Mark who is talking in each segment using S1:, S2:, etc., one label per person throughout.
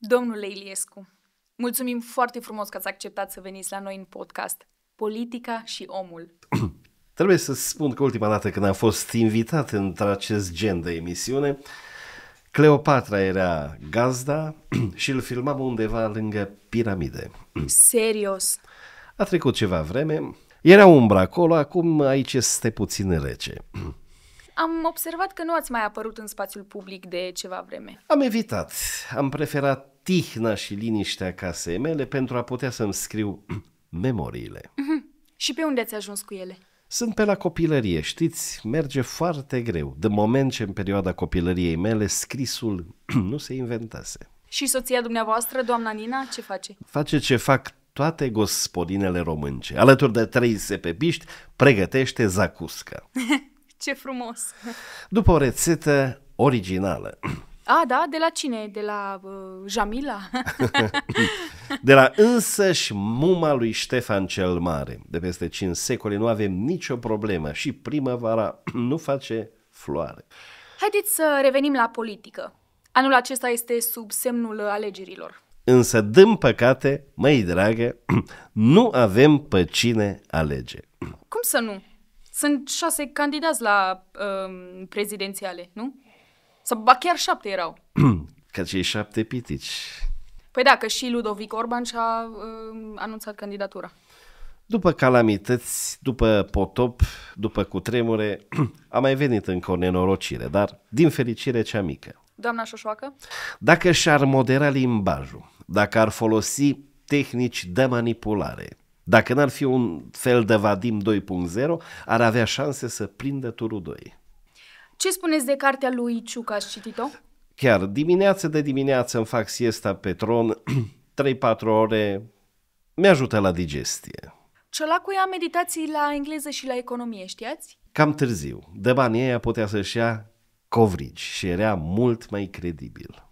S1: Domnule Iliescu, mulțumim foarte frumos că ați acceptat să veniți la noi în podcast. Politica și omul.
S2: Trebuie să spun că ultima dată când am fost invitat într-acest gen de emisiune, Cleopatra era gazda și îl filmam undeva lângă piramide. Serios? A trecut ceva vreme, era umbra acolo, acum aici este puțin rece.
S1: Am observat că nu ați mai apărut în spațiul public de ceva vreme.
S2: Am evitat am preferat tihna și liniștea casei mele pentru a putea să-mi scriu memoriile.
S1: Mm-hmm. Și pe unde ți-a ajuns cu ele?
S2: Sunt pe la copilărie, știți, merge foarte greu, de moment ce în perioada copilăriei mele scrisul nu se inventase.
S1: Și soția dumneavoastră, doamna Nina, ce face?
S2: Face ce fac toate gospodinele românce. Alături de trei sepebiști, pregătește zacusca.
S1: ce frumos!
S2: După o rețetă originală,
S1: A, da? De la cine? De la uh, Jamila?
S2: de la însăși muma lui Ștefan cel Mare. De peste 5 secole nu avem nicio problemă și primăvara nu face floare.
S1: Haideți să revenim la politică. Anul acesta este sub semnul alegerilor.
S2: Însă, din păcate, măi dragă, nu avem pe cine alege.
S1: Cum să nu? Sunt șase candidați la uh, prezidențiale, nu? Sau ba chiar șapte erau.
S2: Ca cei șapte pitici.
S1: Păi da, că și Ludovic Orban și-a uh, anunțat candidatura.
S2: După calamități, după potop, după cutremure, a mai venit încă o nenorocire, dar din fericire cea mică.
S1: Doamna Șoșoacă?
S2: Dacă și-ar modera limbajul, dacă ar folosi tehnici de manipulare, dacă n-ar fi un fel de Vadim 2.0, ar avea șanse să prindă turul 2.
S1: Ce spuneți de cartea lui Ciucă? Ați citit-o?
S2: Chiar, dimineață de dimineață îmi fac siesta pe tron, 3-4 ore, mi-ajută la digestie.
S1: Ciolacu ia meditații la engleză și la economie, știați?
S2: Cam târziu. De banii aia putea să-și ia covrigi și era mult mai credibil.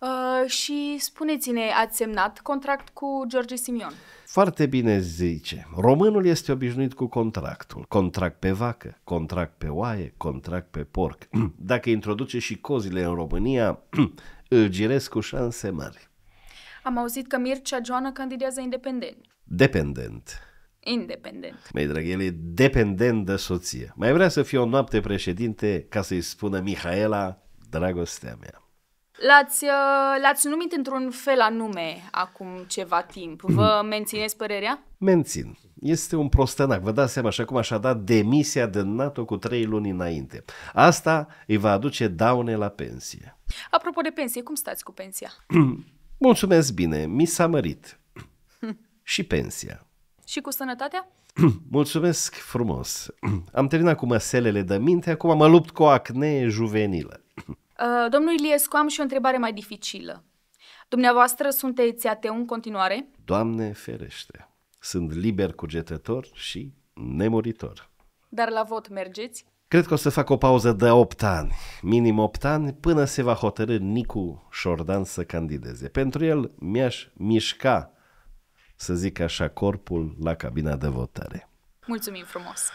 S1: Uh, și spuneți-ne, ați semnat contract cu George Simion?
S2: Foarte bine zice. Românul este obișnuit cu contractul. Contract pe vacă, contract pe oaie, contract pe porc. Dacă introduce și cozile în România, îl giresc cu șanse mari.
S1: Am auzit că Mircea Joana candidează independent.
S2: Dependent.
S1: Independent.
S2: Mai drag, el e dependent de soție. Mai vrea să fie o noapte președinte ca să-i spună Mihaela, dragostea mea.
S1: L-ați, uh, l-ați numit într-un fel anume acum ceva timp. Vă mm. mențineți părerea?
S2: Mențin. Este un prostănac. Vă dați seama, așa acum așa a dat demisia de NATO cu trei luni înainte. Asta îi va aduce daune la pensie.
S1: Apropo de pensie, cum stați cu pensia?
S2: Mulțumesc bine, mi s-a mărit. și pensia.
S1: Și cu sănătatea?
S2: Mulțumesc frumos. Am terminat cu măselele de minte, acum mă lupt cu o acne juvenilă.
S1: Uh, domnul Iliescu, am și o întrebare mai dificilă. Dumneavoastră sunteți ateu în continuare?
S2: Doamne ferește, sunt liber cugetător și nemuritor.
S1: Dar la vot mergeți?
S2: Cred că o să fac o pauză de 8 ani, minim 8 ani, până se va hotărâ Nicu Șordan să candideze. Pentru el mi-aș mișca, să zic așa, corpul la cabina de votare.
S1: Mulțumim frumos!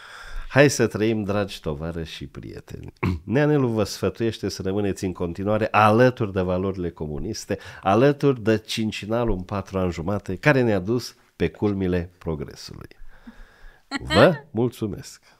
S2: Hai să trăim, dragi tovarăși și prieteni. Neanelu vă sfătuiește să rămâneți în continuare alături de valorile comuniste, alături de cincinalul în patru ani jumate care ne-a dus pe culmile progresului. Vă mulțumesc!